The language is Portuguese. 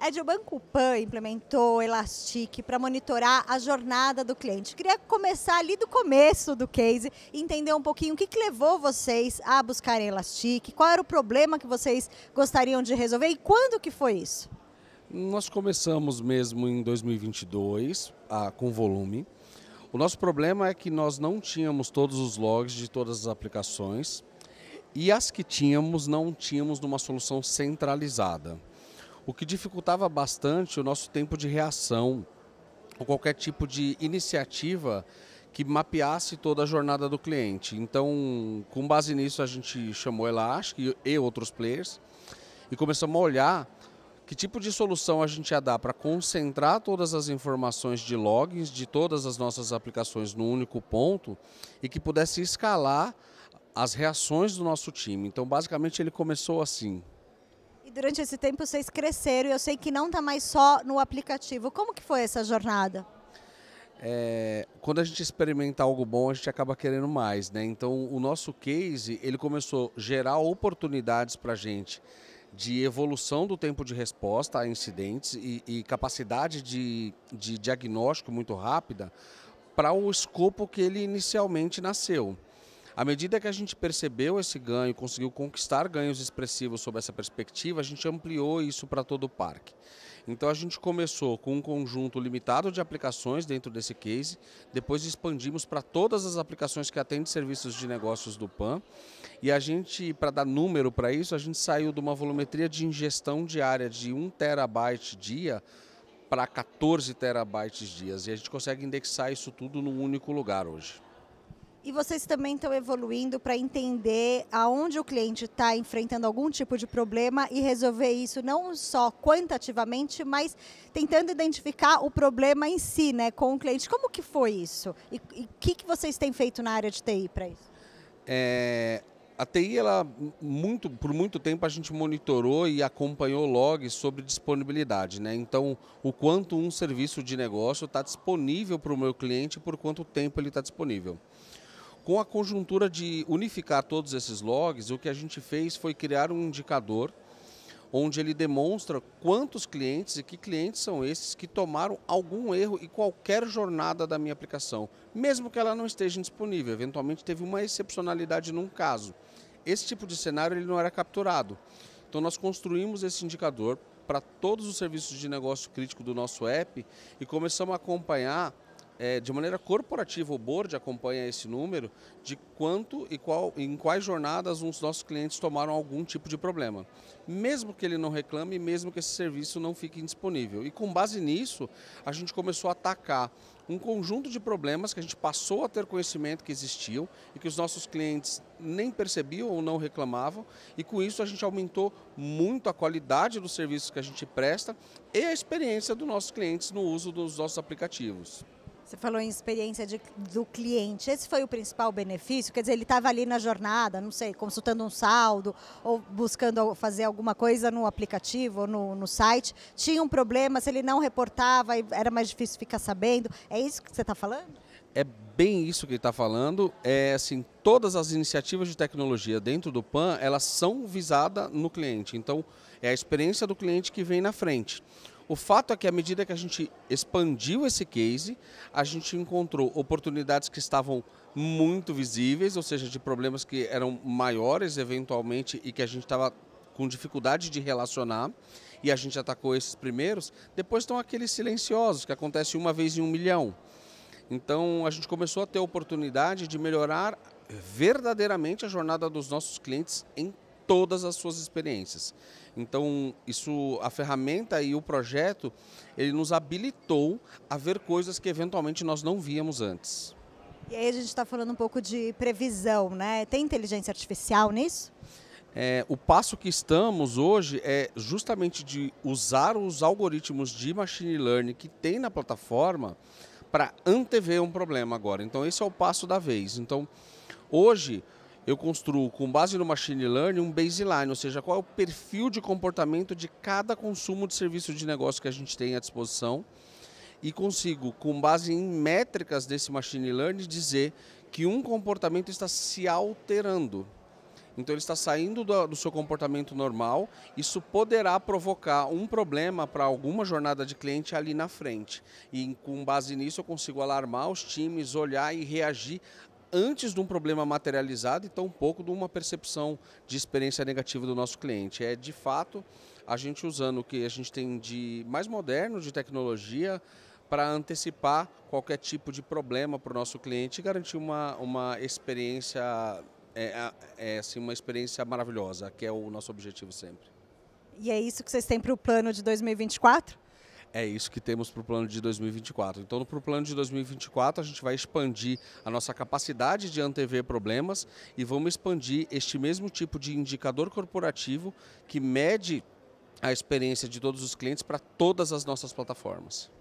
É de o Banco Pan implementou Elastic para monitorar a jornada do cliente. Queria começar ali do começo do case, entender um pouquinho o que, que levou vocês a buscarem Elastic, qual era o problema que vocês gostariam de resolver e quando que foi isso? Nós começamos mesmo em 2022 a, ah, com volume. O nosso problema é que nós não tínhamos todos os logs de todas as aplicações e as que tínhamos não tínhamos numa solução centralizada o que dificultava bastante o nosso tempo de reação ou qualquer tipo de iniciativa que mapeasse toda a jornada do cliente. Então, com base nisso, a gente chamou Elastic e outros players e começamos a olhar que tipo de solução a gente ia dar para concentrar todas as informações de logs de todas as nossas aplicações num único ponto e que pudesse escalar as reações do nosso time. Então, basicamente, ele começou assim durante esse tempo vocês cresceram e eu sei que não está mais só no aplicativo. Como que foi essa jornada? É, quando a gente experimenta algo bom, a gente acaba querendo mais, né? Então, o nosso case, ele começou a gerar oportunidades para a gente de evolução do tempo de resposta a incidentes e, e capacidade de, de diagnóstico muito rápida para o escopo que ele inicialmente nasceu. À medida que a gente percebeu esse ganho, conseguiu conquistar ganhos expressivos sob essa perspectiva, a gente ampliou isso para todo o parque. Então a gente começou com um conjunto limitado de aplicações dentro desse case, depois expandimos para todas as aplicações que atendem serviços de negócios do PAN. E a gente, para dar número para isso, a gente saiu de uma volumetria de ingestão diária de 1 terabyte dia para 14 terabytes dias. E a gente consegue indexar isso tudo num único lugar hoje. E vocês também estão evoluindo para entender aonde o cliente está enfrentando algum tipo de problema e resolver isso não só quantitativamente, mas tentando identificar o problema em si, né, com o cliente. Como que foi isso? E o que, que vocês têm feito na área de TI para isso? É, a TI, ela, muito, por muito tempo, a gente monitorou e acompanhou logs sobre disponibilidade. Né? Então, o quanto um serviço de negócio está disponível para o meu cliente e por quanto tempo ele está disponível. Com a conjuntura de unificar todos esses logs, o que a gente fez foi criar um indicador onde ele demonstra quantos clientes e que clientes são esses que tomaram algum erro em qualquer jornada da minha aplicação, mesmo que ela não esteja disponível. Eventualmente teve uma excepcionalidade num caso. Esse tipo de cenário ele não era capturado. Então nós construímos esse indicador para todos os serviços de negócio crítico do nosso app e começamos a acompanhar é, de maneira corporativa, o board acompanha esse número de quanto e qual, em quais jornadas os nossos clientes tomaram algum tipo de problema. Mesmo que ele não reclame, mesmo que esse serviço não fique indisponível. E com base nisso, a gente começou a atacar um conjunto de problemas que a gente passou a ter conhecimento que existiam e que os nossos clientes nem percebiam ou não reclamavam, e com isso a gente aumentou muito a qualidade dos serviços que a gente presta e a experiência dos nossos clientes no uso dos nossos aplicativos. Você falou em experiência de, do cliente. Esse foi o principal benefício? Quer dizer, ele estava ali na jornada, não sei, consultando um saldo ou buscando fazer alguma coisa no aplicativo ou no, no site. Tinha um problema, se ele não reportava, era mais difícil ficar sabendo. É isso que você está falando? É bem isso que ele está falando. É assim, todas as iniciativas de tecnologia dentro do PAN, elas são visadas no cliente. Então, é a experiência do cliente que vem na frente. O fato é que à medida que a gente expandiu esse case, a gente encontrou oportunidades que estavam muito visíveis, ou seja, de problemas que eram maiores eventualmente e que a gente estava com dificuldade de relacionar e a gente atacou esses primeiros. Depois estão aqueles silenciosos que acontece uma vez em um milhão. Então a gente começou a ter a oportunidade de melhorar verdadeiramente a jornada dos nossos clientes em todas as suas experiências. Então, isso, a ferramenta e o projeto, ele nos habilitou a ver coisas que eventualmente nós não víamos antes. E aí a gente está falando um pouco de previsão, né? Tem inteligência artificial nisso? É, o passo que estamos hoje é justamente de usar os algoritmos de machine learning que tem na plataforma para antever um problema agora. Então, esse é o passo da vez. Então, hoje, eu construo com base no machine learning um baseline, ou seja, qual é o perfil de comportamento de cada consumo de serviço de negócio que a gente tem à disposição e consigo, com base em métricas desse machine learning, dizer que um comportamento está se alterando. Então ele está saindo do, do, seu comportamento normal. Isso poderá provocar um problema para alguma jornada de cliente ali na frente. E com base nisso eu consigo alarmar os times, olhar e reagir antes de um problema materializado e tampouco de uma percepção de experiência negativa do nosso cliente. É de fato a gente usando o que a gente tem de mais moderno de tecnologia para antecipar qualquer tipo de problema para o nosso cliente e garantir uma, uma experiência é, é assim, uma experiência maravilhosa, que é o nosso objetivo sempre. E é isso que vocês têm para o plano de 2024? É isso que temos para o plano de 2024. Então, para o plano de 2024, a gente vai expandir a nossa capacidade de antever problemas e vamos expandir este mesmo tipo de indicador corporativo que mede a experiência de todos os clientes para todas as nossas plataformas.